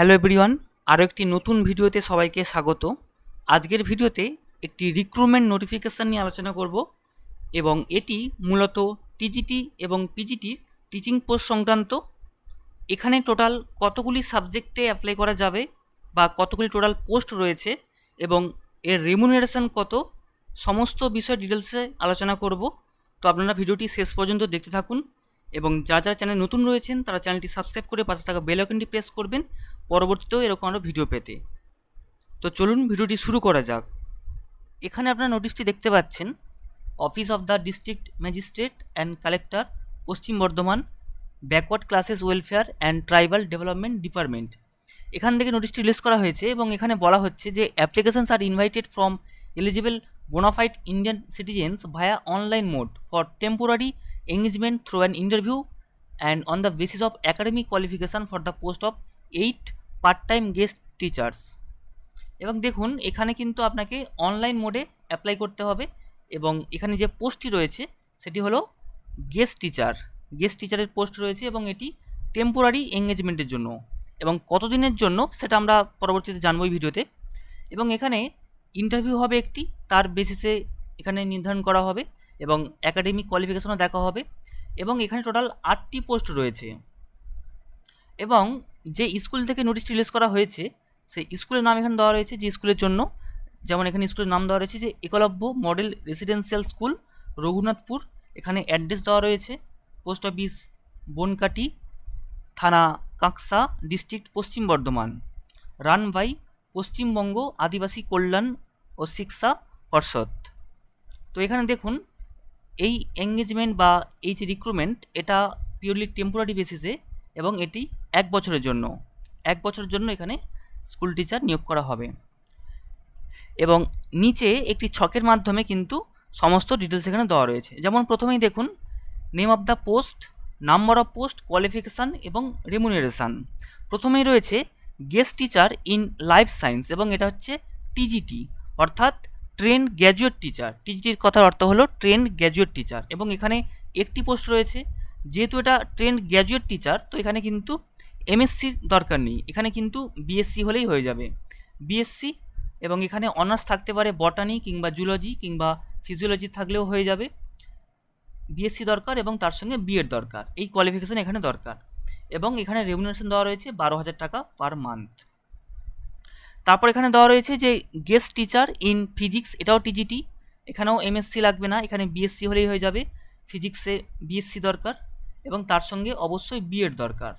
hello everyone আরও একটি নতুন ভিডিওতে সবাইকে স্বাগত আজকের ভিডিওতে একটি রিক্রুটমেন্ট নোটিফিকেশান নিয়ে আলোচনা করব এবং এটি মূলত টিজিটি এবং পিজিটির টিচিং পোস্ট সংক্রান্ত এখানে টোটাল কতগুলি সাবজেক্টে অ্যাপ্লাই করা যাবে বা কতগুলি টোটাল পোস্ট রয়েছে এবং এর রেমুনারেশন কত সমস্ত বিষয় ডিটেলসে আলোচনা করব তো আপনারা ভিডিওটি শেষ পর্যন্ত দেখতে থাকুন এবং যা যারা চ্যানেল নতুন রয়েছেন তারা চ্যানেলটি সাবস্ক্রাইব করে পাশে থাকা বেল আইকনটি প্রেস করবেন পরবর্তীতেও এরকম আরও ভিডিও পেতে তো চলুন ভিডিওটি শুরু করা যাক এখানে আপনারা নোটিশটি দেখতে পাচ্ছেন office of the district magistrate and collector Paschim Bardhaman backward classes welfare and tribal development department এখান থেকে নোটিশটি রিলিজ করা হয়েছে এবং এখানে বলা হচ্ছে যে applications are invited from eligible bonafide Indian citizens via online mode for temporary engagement through an interview and on the basis of academic qualification for the post of eight part-time guest teachers এবং দেখুন এখানে কিন্তু আপনাকে online মোডে apply করতে হবে এবং এখানে যে পোস্টটি রয়েছে সেটি হলো গেস্ট টিচার গেস্ট টিচারের পোস্ট রয়েছে এবং এটি টেম্পোরারি এঙ্গেজমেন্টের জন্য এবং কতদিনের জন্য সেটা আমরা পরবর্তীতে জানবো এই ভিডিওতে এবং এখানে ইন্টারভিউ হবে একটি তার বেসিসে এখানে নির্ধারণ করা হবে এবং অ্যাকাডেমিক কোয়ালিফিকেশনও দেখা হবে এবং এখানে টোটাল আটটি পোস্ট রয়েছে এবং যে স্কুল থেকে নোটিশ রিলিজ করা হয়েছে সেই স্কুলের নাম এখানে দেওয়া রয়েছে যে স্কুলের জন্য যেমন এখানে স্কুলের নাম দেওয়া রয়েছে যে Eklavya model residential school Raghunathpur এখানে অ্যাড্রেস দেওয়া রয়েছে পোস্ট অফিস বনকাটি থানা Kanksa district Paschim Bardhaman run by Paschimbanga আদিবাসী কল্যাণ ও শিক্ষা পর্ষদ তো এখানে দেখুন এই এঙ্গেজমেন্ট বা এই যে রিক্রুটমেন্ট এটা পিওরলি টেম্পোরারি বেসিসে এবং এটি এক বছরের জন্য এক বছরের জন্য এখানে স্কুল টিচার নিয়োগ করা হবে এবং নিচে একটি ছকের মাধ্যমে কিন্তু সমস্ত ডিটেলস এখানে দেওয়া রয়েছে যেমন প্রথমেই দেখুন name of the post number of post qualification এবং রেমুনারেশান প্রথমেই রয়েছে guest teacher in life science এবং এটা হচ্ছে টিজিটি অর্থাৎ ট্রেন গ্র্যাজুয়েট টিচার টিজিটির কথার অর্থ হলো ট্রেন গ্র্যাজুয়েট টিচার এবং এখানে একটি পোস্ট রয়েছে যেহেতু এটা ট্রেন গ্র্যাজুয়েট টিচার তো এখানে কিন্তু এমএসসির দরকার নেই এখানে কিন্তু বিএসসি হলেই হয়ে যাবে বিএসসি এবং এখানে অনার্স থাকতে পারে বটানি কিংবা জুলজি কিংবা ফিজিওলজি থাকলেও হয়ে যাবে বিএসসি দরকার এবং তার সঙ্গে বিএড দরকার এই কোয়ালিফিকেশান এখানে দরকার এবং এখানে রেমুনারেশন দেওয়া রয়েছে বারো হাজার টাকা পার মান্থ তারপর এখানে দেওয়া রয়েছে যে গেস্ট টিচার ইন ফিজিক্স এটাও টিজিটি এখানেও এমএসসি লাগবে না এখানে বিএসসি হলেই হয়ে যাবে ফিজিক্সে বিএসসি দরকার এবং তার সঙ্গে অবশ্যই বিএড দরকার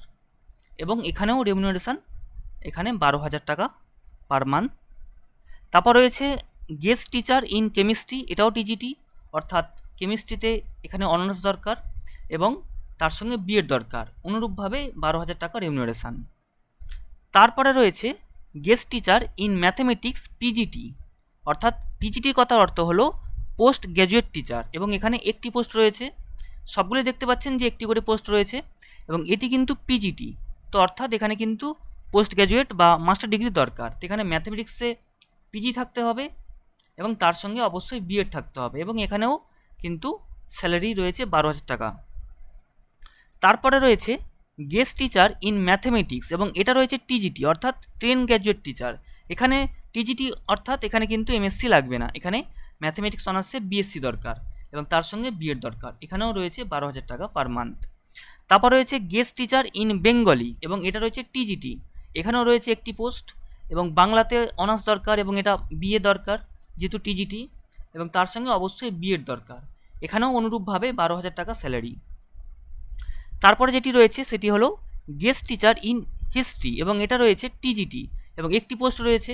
এবং এখানেও রেমুনারেশান এখানে বারো হাজার টাকা পার মান্থ তারপর রয়েছে গেস্ট টিচার ইন কেমিস্ট্রি এটাও টিজিটি অর্থাৎ কেমিস্ট্রিতে এখানে অনার্স দরকার এবং তার সঙ্গে বিএড দরকার অনুরূপভাবে বারো হাজার টাকা রেমুনারেশান তারপরে রয়েছে guest teacher in mathematics PGT অর্থাৎ পিজিটির কথার অর্থ হলো পোস্ট গ্র্যাজুয়েট টিচার এবং এখানে একটি পোস্ট রয়েছে সবগুলো দেখতে পাচ্ছেন যে একটি করে পোস্ট রয়েছে এবং এটি কিন্তু পিজিটি তো অর্থাৎ এখানে কিন্তু পোস্ট গ্র্যাজুয়েট বা মাস্টার ডিগ্রি দরকার তো এখানে ম্যাথমেটিক্সে পিজি থাকতে হবে এবং তার সঙ্গে অবশ্যই বিএড থাকতে হবে এবং এখানেও কিন্তু স্যালারি রয়েছে বারো হাজার টাকা তারপরে রয়েছে গেস্ট টিচার ইন ম্যাথমেটিক্স এবং এটা রয়েছে টিজিটি অর্থাৎ ট্রেন গ্র্যাজুয়েট টিচার এখানে টিজিটি অর্থাৎ এখানে কিন্তু এমএসসি লাগবে না এখানে ম্যাথমেটিক্স অনার্সে বিএসসি দরকার এবং তার সঙ্গে বিএড দরকার এখানেও রয়েছে বারো হাজার টাকা পার মান্থ তারপর রয়েছে গেস্ট টিচার ইন বেঙ্গলি এবং এটা রয়েছে টিজিটি এখানেও রয়েছে একটি পোস্ট এবং বাংলাতে অনার্স দরকার এবং এটা বিএ দরকার যেহেতু টিজিটি এবং তার সঙ্গে অবশ্যই বিএড দরকার এখানেও অনুরূপভাবে বারো হাজার টাকা স্যালারি তারপরে যেটি রয়েছে সেটি হলো গেস্ট টিচার ইন হিস্ট্রি এবং এটা রয়েছে টিজিটি এবং একটি পোস্ট রয়েছে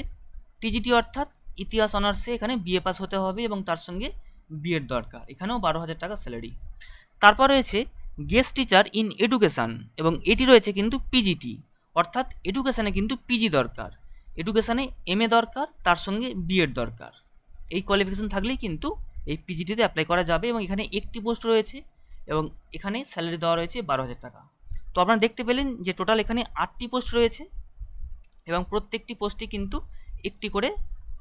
টিজিটি অর্থাৎ ইতিহাস অনার্সে এখানে বিএ পাস হতে হবে এবং তার সঙ্গে বিএড দরকার এখানেও বারো হাজার টাকা স্যালারি তারপর রয়েছে গেস্ট টিচার ইন এডুকেশান এবং এটি রয়েছে কিন্তু পিজিটি অর্থাৎ এডুকেশানে কিন্তু পিজি দরকার এডুকেশানে এম এ দরকার তার সঙ্গে বিএড দরকার এই কোয়ালিফিকেশন থাকলেই কিন্তু এই পিজিটিতে অ্যাপ্লাই করা যাবে এবং এখানে একটি পোস্ট রয়েছে এবং এখানে স্যালারি দেওয়া রয়েছে বারো হাজার টাকা তো আপনারা দেখতে পেলেন যে টোটাল এখানে আটটি পোস্ট রয়েছে এবং প্রত্যেকটি পোস্টে কিন্তু একটি করে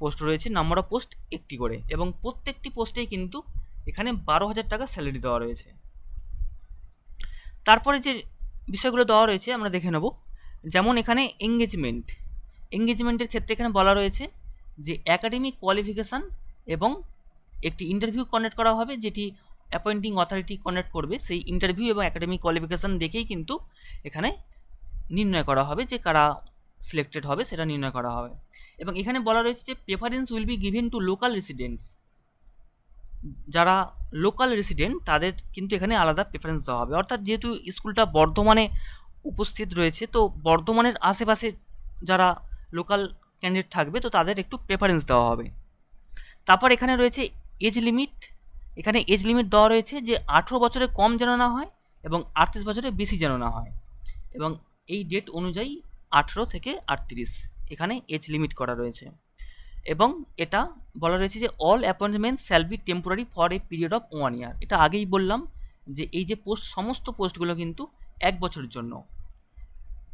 পোস্ট রয়েছে নাম্বার অফ পোস্ট একটি করে এবং প্রত্যেকটি পোস্টেই কিন্তু এখানে বারো হাজার টাকা স্যালারি দেওয়া রয়েছে তারপরে যে বিষয়গুলো দেওয়া রয়েছে আমরা দেখে নেব যেমন এখানে এঙ্গেজমেন্ট এঙ্গেজমেন্টের ক্ষেত্রে এখানে বলা রয়েছে যে একাডেমিক কোয়ালিফিকেশান এবং একটি ইন্টারভিউ কন্ডাক্ট করা হবে যেটি অ্যাপয়েন্টিং অথরিটি কন্ডাক্ট করবে সেই ইন্টারভিউ এবং একাডেমিক কোয়ালিফিকেশান দেখেই কিন্তু এখানে নির্ণয় করা হবে যে কারা সিলেক্টেড হবে সেটা নির্ণয় করা হবে এবং এখানে বলা রয়েছে যে preference will be given to local residents যারা লোকাল রেসিডেন্ট তাদের কিন্তু এখানে আলাদা প্রেফারেন্স দেওয়া হবে অর্থাৎ যেহেতু স্কুলটা বর্ধমানে উপস্থিত রয়েছে তো বর্ধমানের আশেপাশে যারা লোকাল ক্যান্ডিডেট থাকবে তো তাদের একটু প্রেফারেন্স দেওয়া হবে তারপর এখানে রয়েছে এজ লিমিট এখানে এজ লিমিট দেওয়া রয়েছে যে আঠেরো বছরে কম যেন না হয় এবং আটত্রিশ বছরে বেশি যেন না হয় এবং এই ডেট অনুযায়ী আঠেরো থেকে আটত্রিশ এখানে এজ লিমিট করা রয়েছে এবং এটা বলা রয়েছে যে all appointment shall be temporary for a period of one year এটা আগেই বললাম যে এই যে পোস্ট সমস্ত পোস্টগুলো কিন্তু এক বছরের জন্য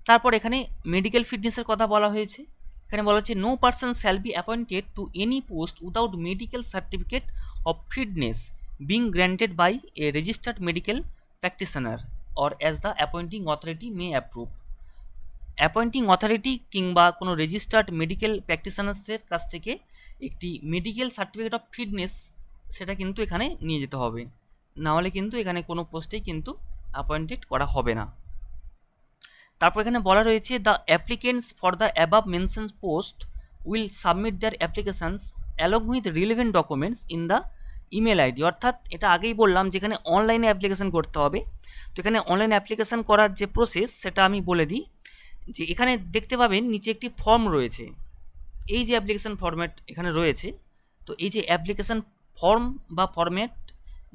তারপর এখানে মেডিকেল ফিটনেসের কথা বলা হয়েছে এখানে বলা হচ্ছে no person shall be appointed to any post without medical certificate of fitness being granted by a registered medical practitioner or as the appointing authority may approve appointing authority কিংবা কোনো রেজিস্টার্ড মেডিকেল প্র্যাকটিশনার্সের কাছ থেকে একটি medical certificate of fitness সেটা কিন্তু এখানে নিয়ে যেতে হবে নাহলে কিন্তু এখানে কোনো পোস্টেই কিন্তু অ্যাপয়েন্টেড করা হবে না তারপর এখানে বলা রয়েছে the applicants for the above mentions post will submit their applications along with relevant documents in the email ID অর্থাৎ এটা আগেই বললাম যেখানে অনলাইনে অ্যাপ্লিকেশান করতে হবে তো এখানে অনলাইন অ্যাপ্লিকেশান করার যে প্রসেস সেটা আমি বলে দিই যে এখানে দেখতে পাবেন নিচে একটি ফর্ম রয়েছে এই যে অ্যাপ্লিকেশান ফর্ম্যাট এখানে রয়েছে তো এই যে অ্যাপ্লিকেশান ফর্ম বা ফর্ম্যাট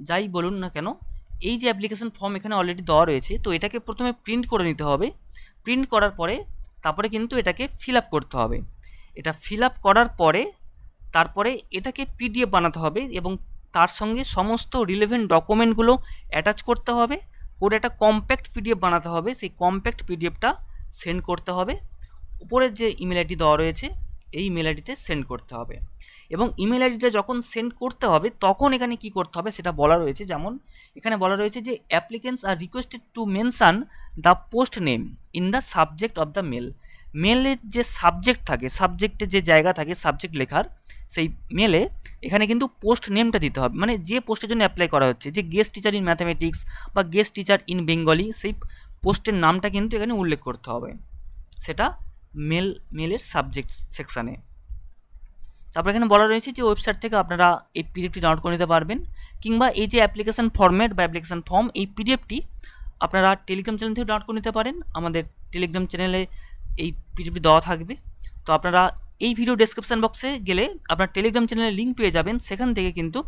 যাই বলুন না কেন এই যে অ্যাপ্লিকেশান ফর্ম এখানে অলরেডি দেওয়া রয়েছে তো এটাকে প্রথমে প্রিন্ট করে নিতে হবে প্রিন্ট করার পরে তারপরে কিন্তু এটাকে ফিল করতে হবে এটা ফিল করার পরে তারপরে এটাকে পিডিএফ বানাতে হবে এবং তার সঙ্গে সমস্ত রিলেভেন্ট ডকুমেন্টগুলো অ্যাটাচ করতে হবে করে একটা কম্প্যাক্ট পিডিএফ বানাতে হবে সেই কম্প্যাক্ট পিডিএফটা সেন্ড করতে হবে উপরের যে ইমেল আইডি দেওয়া রয়েছে এই ইমেল আইডিতে সেন্ড করতে হবে এবং ইমেল আইডিটা যখন সেন্ড করতে হবে তখন এখানে কি করতে হবে সেটা বলা রয়েছে যেমন এখানে বলা রয়েছে যে applicants are requested to mention the post name in the subject of the mail মেলের যে সাবজেক্ট থাকে সাবজেক্টে যে জায়গা থাকে সাবজেক্ট লেখার সেই মেলে এখানে কিন্তু পোস্ট নেমটা দিতে হবে মানে যে পোস্টের জন্য অ্যাপ্লাই করা হচ্ছে যে গেস্ট টিচার ইন ম্যাথামেটিক্স বা গেস্ট টিচার ইন বেঙ্গলি সেই পোস্টের নামটা কিন্তু এখানে উল্লেখ করতে হবে সেটা মেল মেলের সাবজেক্ট সেকশানে তারপর এখানে বলা রয়েছে যে ওয়েবসাইট থেকে আপনারা এই পিডিএফটি ডাউনলোড করে নিতে পারবেন কিংবা এই যে অ্যাপ্লিকেশান ফর্ম্যাট বা অ্যাপ্লিকেশান ফর্ম এই পিডিএফটি আপনারা টেলিগ্রাম চ্যানেল থেকে ডাউনলোড করে নিতে পারেন আমাদের টেলিগ্রাম চ্যানেলে এই পিডিএফটি দেওয়া থাকবে তো আপনারা এই ভিডিও ডেসক্রিপশান বক্সে গেলে আপনার টেলিগ্রাম চ্যানেলের লিঙ্ক পেয়ে যাবেন সেখান থেকে কিন্তু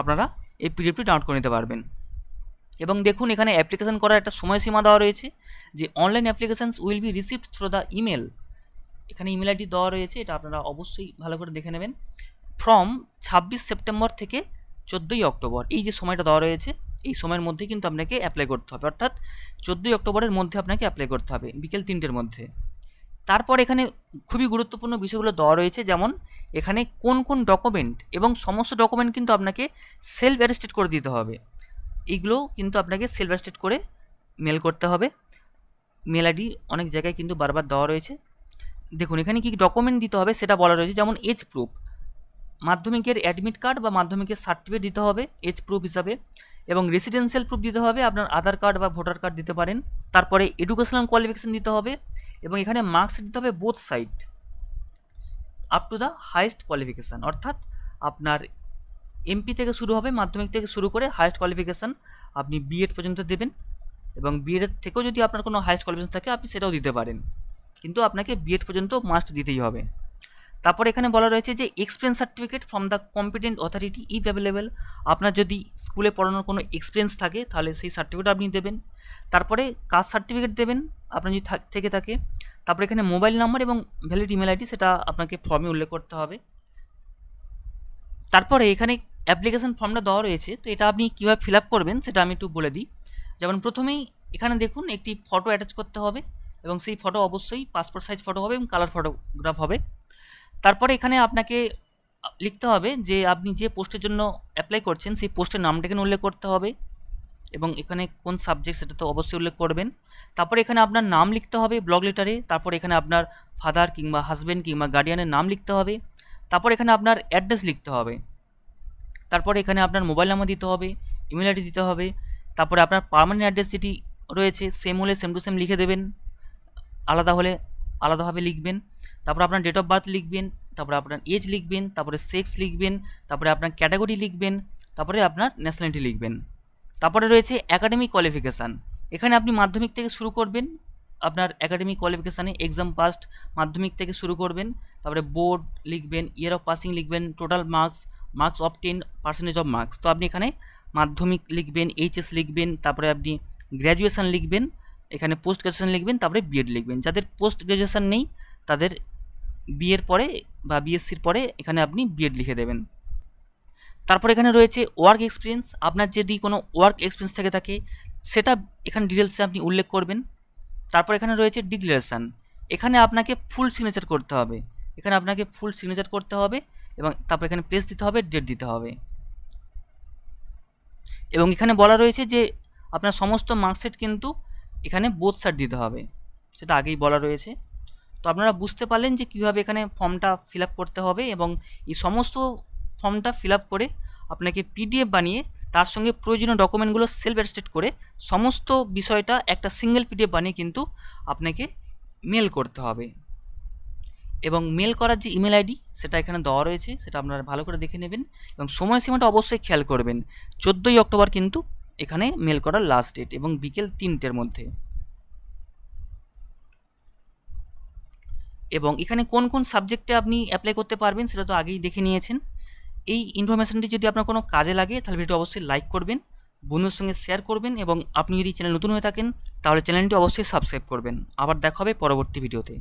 আপনারা এই পিডিএফটি ডাউনলোড করে নিতে পারবেন এবং দেখুন এখানে অ্যাপ্লিকেশান করার একটা সময়সীমা দেওয়া রয়েছে যে online applications will be received through the email এখানে ইমেল আইডি দেওয়া রয়েছে এটা আপনারা অবশ্যই ভালো করে দেখে নেবেন ফ্রম ছাব্বিশ সেপ্টেম্বর থেকে চোদ্দোই অক্টোবর এই যে সময়টা দেওয়া রয়েছে এই সময়ের মধ্যে কিন্তু আপনাকে অ্যাপ্লাই করতে হবে অর্থাৎ চোদ্দোই অক্টোবরের মধ্যে আপনাকে অ্যাপ্লাই করতে হবে বিকেল তিনটের মধ্যে তারপর এখানে খুবই গুরুত্বপূর্ণ বিষয়গুলো দেওয়া রয়েছে যেমন এখানে কোন কোন ডকুমেন্ট এবং সমস্ত ডকুমেন্ট কিন্তু আপনাকে সেলফ অ্যারেস্টেড করে দিতে হবে এইগুলো কিন্তু আপনাকে সেলফ অ্যারেস্টেড করে মেল করতে হবে মেল আইডি অনেক জায়গায় কিন্তু বারবার দেওয়া রয়েছে দেখুন এখানে কী ডকুমেন্ট দিতে হবে সেটা বলা রয়েছে যেমন এজ প্রুফ মাধ্যমিকের অ্যাডমিট কার্ড বা মাধ্যমিকের সার্টিফিকেট দিতে হবে এজ প্রুফ হিসাবে এবং রেসিডেন্সিয়াল প্রুফ দিতে হবে আপনার আধার কার্ড বা ভোটার কার্ড দিতে পারেন তারপরে এডুকেশনাল কোয়ালিফিকেশান দিতে হবে এবং এখানে মার্কস দিতে হবে both side up to the highest qualification অর্থাৎ আপনার এমপি থেকে শুরু হবে মাধ্যমিক থেকে শুরু করে হায়েস্ট কোয়ালিফিকেশান আপনি বিএড পর্যন্ত দেবেন এবং বিএড থেকেও যদি আপনার কোনো হায়েস্ট কোয়ালিফিকেশান থাকে আপনি সেটাও দিতে পারেন কিন্তু আপনাকে বিএড পর্যন্ত মাস্ট দিতেই হবে তারপর এখানে বলা রয়েছে যে experience certificate from the competent authority if available আপনার যদি স্কুলে পড়ানোর কোনো এক্সপিরিয়েন্স থাকে তাহলে সেই সার্টিফিকেট আপনি দেবেন তারপরে কাস্ট সার্টিফিকেট দেবেন আপনার যদি থেকে থাকে তারপরে এখানে মোবাইল নাম্বার এবং ভ্যালিড ইমেল আইডি সেটা আপনাকে ফর্মে উল্লেখ করতে হবে তারপরে এখানে অ্যাপ্লিকেশান ফর্মটা দেওয়া রয়েছে তো এটা আপনি কীভাবে ফিল আপ করবেন সেটা আমি একটু বলে দিই যেমন প্রথমেই এখানে দেখুন একটি ফটো অ্যাটাচ করতে হবে এবং সেই ফটো অবশ্যই পাসপোর্ট সাইজ ফটো হবে এবং কালার ফটোগ্রাফ হবে তারপরে এখানে আপনাকে লিখতে হবে যে আপনি যে পোস্টের জন্য অ্যাপ্লাই করছেন সেই পোস্টের নামটা এখানে উল্লেখ করতে হবে এবং এখানে কোন সাবজেক্ট সেটা তো অবশ্যই উল্লেখ করবেন তারপর এখানে আপনার নাম লিখতে হবে ব্লগ লেটারে তারপর এখানে আপনার ফাদার কিংবা হাজব্যান্ড কিংবা গার্ডিয়ানের নাম লিখতে হবে তারপর এখানে আপনার অ্যাড্রেস লিখতে হবে তারপর এখানে আপনার মোবাইল নাম্বার দিতে হবে ইমেল আইডি দিতে হবে তারপরে আপনার পার্মানেন্ট অ্যাড্রেস যেটি রয়েছে সেম হলে সেম টু সেম লিখে দেবেন আলাদা হলে আলাদাভাবে লিখবেন তারপর আপনার ডেট অফ বার্থ লিখবেন তারপরে আপনার এজ লিখবেন তারপরে সেক্স লিখবেন তারপরে আপনার ক্যাটাগরি লিখবেন তারপরে আপনার ন্যাশনালিটি লিখবেন তারপরে রয়েছে একাডেমিক কোয়ালিফিকেশান এখানে আপনি মাধ্যমিক থেকে শুরু করবেন আপনার একাডেমিক কোয়ালিফিকেশানে এক্সাম পাস্ট মাধ্যমিক থেকে শুরু করবেন তারপরে বোর্ড লিখবেন ইয়ার অফ পাসিং লিখবেন total marks marks of ten percentage of marks তো আপনি এখানে মাধ্যমিক লিখবেন এইচএস লিখবেন তারপরে আপনি গ্র্যাজুয়েশান লিখবেন এখানে পোস্ট গ্র্যাজুয়েশান লিখবেন তারপরে বিএড লিখবেন যাদের পোস্ট গ্র্যাজুয়েশান নেই তাদের বিয়ের পরে বা বিএসসির পরে এখানে আপনি বিএড লিখে দেবেন তারপর এখানে রয়েছে ওয়ার্ক এক্সপিরিয়েন্স আপনার যদি কোনো ওয়ার্ক এক্সপিরিয়েন্স থেকে থাকে সেটা এখানে ডিটেলসে আপনি উল্লেখ করবেন তারপর এখানে রয়েছে ডিক্লারেশান এখানে আপনাকে ফুল সিগনেচার করতে হবে এখানে আপনাকে ফুল সিগনেচার করতে হবে এবং তারপর এখানে প্রেস দিতে হবে ডেট দিতে হবে এবং এখানে বলা রয়েছে যে আপনার সমস্ত মার্কশিট কিন্তু এখানে বোধ সার দিতে হবে সেটা আগেই বলা রয়েছে তো আপনারা বুঝতে পারলেন যে কীভাবে এখানে ফর্মটা ফিল করতে হবে এবং এই সমস্ত ফর্মটা ফিল করে আপনাকে পিডিএফ বানিয়ে তার সঙ্গে প্রয়োজনীয় ডকুমেন্টগুলো সেলফ অ্যাটেস্টেড করে সমস্ত বিষয়টা একটা সিঙ্গেল পিডিএফ বানিয়ে কিন্তু আপনাকে মেল করতে হবে এবং মেল করার যে ইমেল আইডি সেটা এখানে দেওয়া রয়েছে সেটা আপনারা ভালো করে দেখে নেবেন এবং সময়সীমাটা অবশ্যই খেয়াল করবেন চোদ্দোই অক্টোবর কিন্তু এখানে মেল করার লাস্ট ডেট এবং বিকেল তিনটের মধ্যে এবং এখানে কোন কোন সাবজেক্টে আপনি অ্যাপ্লাই করতে পারবেন সেটা তো আগেই দেখে নিয়েছেন এই ইনফরমেশানটি যদি আপনার কোনো কাজে লাগে তাহলে ভিডিওটি অবশ্যই লাইক করবেন বন্ধুর সঙ্গে শেয়ার করবেন এবং আপনি যদি চ্যানেল নতুন হয়ে থাকেন তাহলে চ্যানেলটি অবশ্যই সাবস্ক্রাইব করবেন আবার দেখা হবে পরবর্তী ভিডিওতে